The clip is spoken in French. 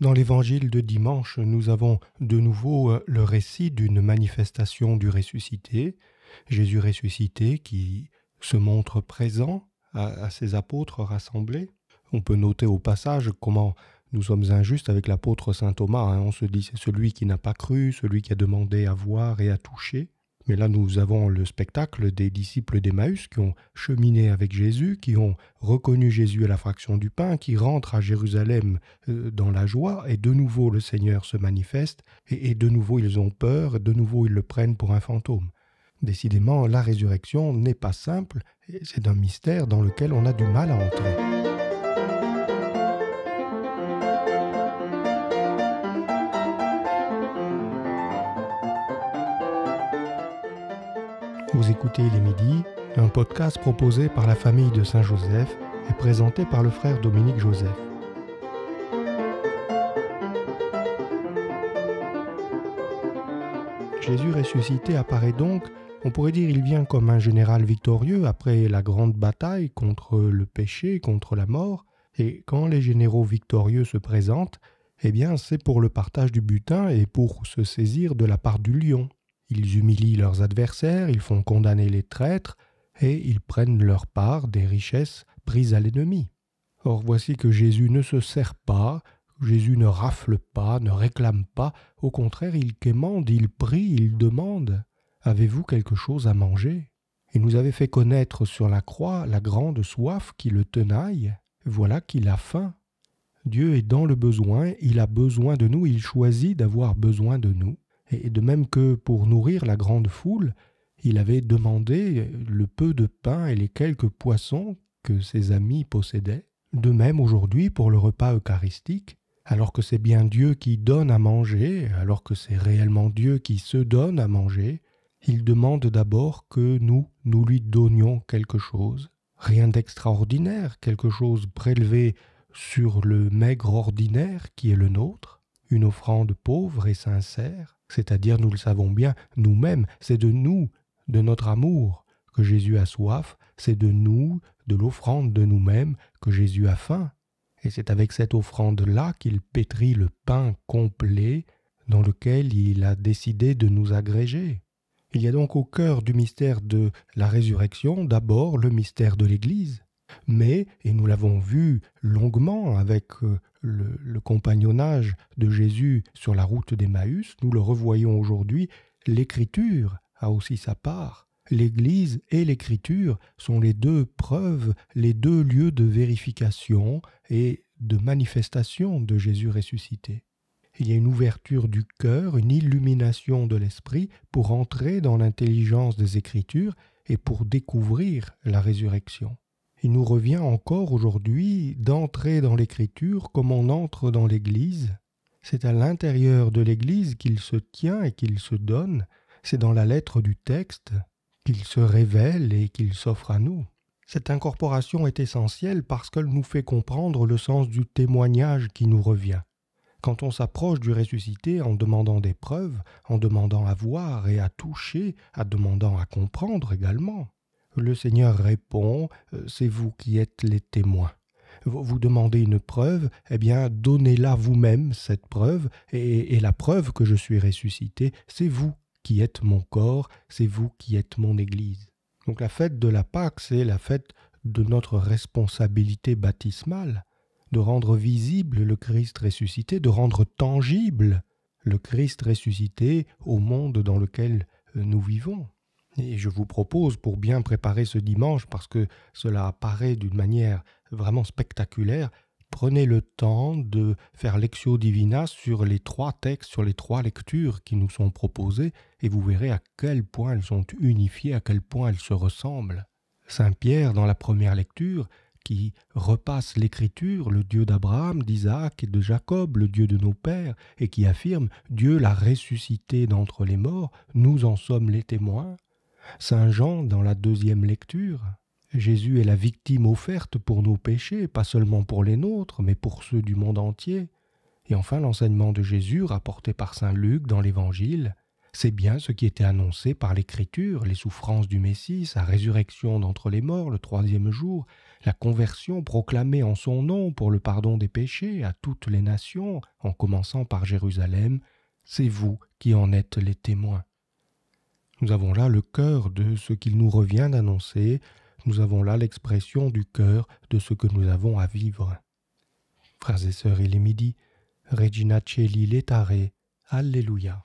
Dans l'évangile de dimanche, nous avons de nouveau euh, le récit d'une manifestation du ressuscité, Jésus ressuscité qui se montre présent à, ses apôtres rassemblés. On peut noter au passage comment nous sommes injustes avec l'apôtre saint Thomas. Hein. On se dit c'est celui qui n'a pas cru, celui qui a demandé à voir et à toucher. Mais là, nous avons le spectacle des disciples d'Emmaüs qui ont cheminé avec Jésus, qui ont reconnu Jésus à la fraction du pain, qui rentrent à Jérusalem euh, dans la joie, et de nouveau le Seigneur se manifeste, et, de nouveau ils ont peur, de nouveau ils le prennent pour un fantôme. Décidément, la résurrection n'est pas simple, c'est un mystère dans lequel on a du mal à entrer. Vous écoutez Les Midi, un podcast proposé par la famille de Saint-Joseph et présenté par le frère Dominique Joseph. Jésus ressuscité apparaît donc, on pourrait dire il vient comme un général victorieux après la grande bataille contre le péché, contre la mort, et quand les généraux victorieux se présentent, eh bien c'est pour le partage du butin et pour se saisir de la part du lion, ils humilient leurs adversaires, ils font condamner les traîtres, et ils prennent leur part des richesses prises à l'ennemi. Or voici que Jésus ne se sert pas, Jésus ne rafle pas, ne réclame pas, au contraire il quémande, il prie, il demande. Avez-vous quelque chose à manger Il nous avait fait connaître sur la croix la grande soif qui le tenaille, voilà qu'il a faim. Dieu est dans le besoin, il a besoin de nous, il choisit d'avoir besoin de nous. Et de même que pour nourrir la grande foule, il avait demandé le peu de pain et les quelques poissons que ses amis possédaient. De même aujourd'hui pour le repas eucharistique, alors que c'est bien Dieu qui donne à manger, alors que c'est réellement Dieu qui se donne à manger, il demande d'abord que nous, nous lui donnions quelque chose. Rien d'extraordinaire, quelque chose prélevé sur le maigre ordinaire qui est le nôtre, une offrande pauvre et sincère, c'est-à-dire nous le savons bien nous-mêmes, c'est de nous, de notre amour, que Jésus a soif, c'est de nous, de l'offrande de nous-mêmes, que Jésus a faim. Et c'est avec cette offrande-là qu'il pétrit le pain complet dans lequel il a décidé de nous agréger. Il y a donc au cœur du mystère de la résurrection d'abord le mystère de l'Église. Mais, et nous l'avons vu longuement avec euh, le, compagnonnage de Jésus sur la route d'Emmaüs, nous le revoyons aujourd'hui, l'écriture a aussi sa part. L'Église et l'Écriture sont les deux preuves, les deux lieux de vérification et de manifestation de Jésus ressuscité. Il y a une ouverture du cœur, une illumination de l'esprit pour entrer dans l'intelligence des Écritures et pour découvrir la résurrection. Il nous revient encore aujourd'hui d'entrer dans l'Écriture comme on entre dans l'Église. C'est à l'intérieur de l'Église qu'il se tient et qu'il se donne, c'est dans la lettre du texte qu'il se révèle et qu'il s'offre à nous. Cette incorporation est essentielle parce qu'elle nous fait comprendre le sens du témoignage qui nous revient. Quand on s'approche du ressuscité en demandant des preuves, en demandant à voir et à toucher, à demandant à comprendre également, le Seigneur répond, euh, c'est vous qui êtes les témoins. Vous demandez une preuve, eh bien donnez-la vous-même, cette preuve, et, la preuve que je suis ressuscité, c'est vous qui êtes mon corps, c'est vous qui êtes mon Église. Donc la fête de la Pâque, c'est la fête de notre responsabilité baptismale, de rendre visible le Christ ressuscité, de rendre tangible le Christ ressuscité au monde dans lequel euh, nous vivons. Et je vous propose, pour bien préparer ce dimanche, parce que cela apparaît d'une manière vraiment spectaculaire, prenez le temps de faire l'exio divina sur les trois textes, sur les trois lectures qui nous sont proposées, et vous verrez à quel point elles sont unifiées, à quel point elles se ressemblent. Saint Pierre, dans la première lecture, qui repasse l'Écriture, le Dieu d'Abraham, d'Isaac et de Jacob, le Dieu de nos pères, et qui affirme Dieu l'a ressuscité d'entre les morts, nous en sommes les témoins. Saint Jean, dans la deuxième lecture, Jésus est la victime offerte pour nos péchés, pas seulement pour les nôtres, mais pour ceux du monde entier. Et enfin l'enseignement de Jésus rapporté par Saint Luc dans l'Évangile, c'est bien ce qui était annoncé par l'Écriture, les souffrances du Messie, sa résurrection d'entre les morts le troisième jour, la conversion proclamée en son nom pour le pardon des péchés à toutes les nations, en commençant par Jérusalem, c'est vous qui en êtes les témoins. Nous avons là le cœur de ce qu'il nous revient d'annoncer, nous avons là l'expression du cœur de ce que nous avons à vivre. Frères et sœurs, il est midi. Regina Celli letare. Alléluia.